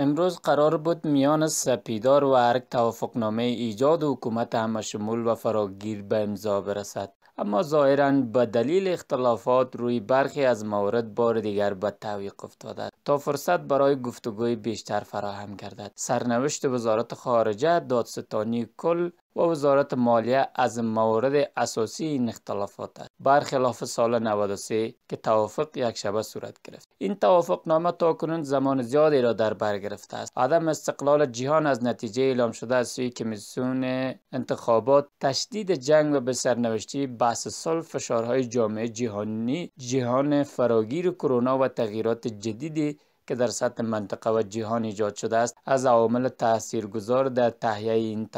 امروز قرار بود میان سپیدار و ارگ توافقنامه ایجاد حکومت همه و فراگیر به امضا برسد اما ظاهرا به دلیل اختلافات روی برخی از موارد بار دیگر به تعویق افتاده تا فرصت برای گفتگوی بیشتر فراهم گردد سرنوشت وزارت خارجه دادستانی کل و وزارت مالیه از موارد اساسی این اختلافات است برخلاف سال 93 که توافق یک شبه صورت گرفت این توافق نامه تا کنون زمان زیادی را در بر گرفته است عدم استقلال جهان از نتیجه اعلام شده از سوی کمیسیون انتخابات تشدید جنگ و به سرنوشتی بحث صلح فشارهای جامعه جهانی جهان فراگیر کرونا و تغییرات جدیدی که در سطح منطقه و جهان ایجاد شده است از عوامل تاثیرگذار در تهیه این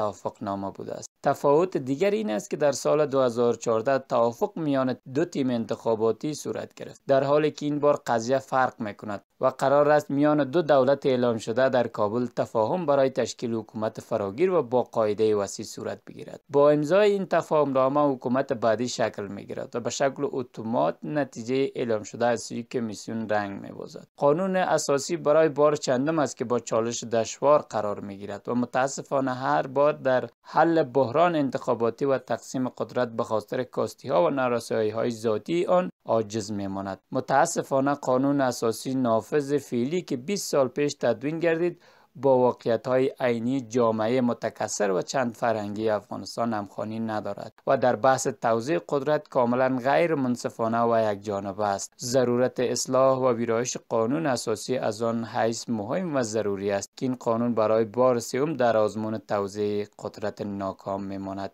نامه بوده است تفاوت دیگر این است که در سال 2014 توافق میان دو تیم انتخاباتی صورت گرفت در حالی که این بار قضیه فرق میکند و قرار است میان دو دولت اعلام شده در کابل تفاهم برای تشکیل حکومت فراگیر و با قاعده وسیع صورت بگیرد با امضای این تفاهم نامه حکومت بعدی شکل میگیرد و به شکل اتومات نتیجه اعلام شده از سوی کمیسیون رنگ میبازد قانون اساسی برای بار چندم است که با چالش دشوار قرار می گیرد و متاسفانه هر بار در حل بحران انتخاباتی و تقسیم قدرت به خاطر کاستی ها و نارسایی های ذاتی آن عاجز می ماند متاسفانه قانون اساسی نافذ فعلی که 20 سال پیش تدوین گردید با واقعیت های عینی جامعه متکثر و چند فرهنگی افغانستان همخوانی ندارد و در بحث توضیح قدرت کاملا غیر منصفانه و یک جانبه است ضرورت اصلاح و ویرایش قانون اساسی از آن حیث مهم و ضروری است که این قانون برای بار سوم در آزمون توضیح قدرت ناکام میماند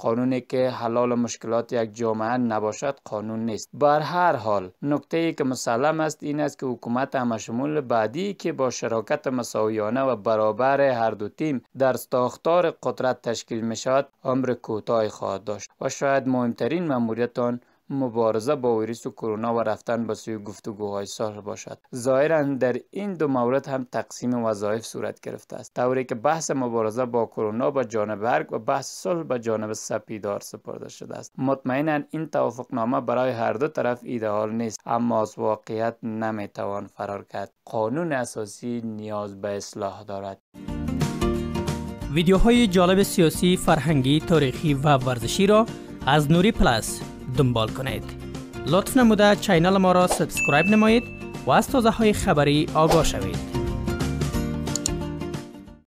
قانونی که حلال مشکلات یک جامعه نباشد قانون نیست بر هر حال نکته ای که مسلم است این است که حکومت همشمول بعدی که با شراکت مساویانه و برابر هر دو تیم در ساختار قدرت تشکیل می شود عمر کوتاهی خواهد داشت و شاید مهمترین مأموریت مبارزه با ویروس کرونا و رفتن به سوی گفتگوهای صلح باشد ظاهرا در این دو مورد هم تقسیم وظایف صورت گرفته است طوری که بحث مبارزه با کرونا به جانب ارگ و بحث صلح به جانب سپیدار سپرده شده است مطمئنا این توافقنامه برای هر دو طرف ایدهال نیست اما از واقعیت نمیتوان فرار کرد قانون اساسی نیاز به اصلاح دارد ویدیوهای جالب سیاسی، فرهنگی، تاریخی و ورزشی را از نوری پلاس دنبال کنید لطف نموده چینل ما را سبسکرایب نمایید و از تازه های خبری آگاه شوید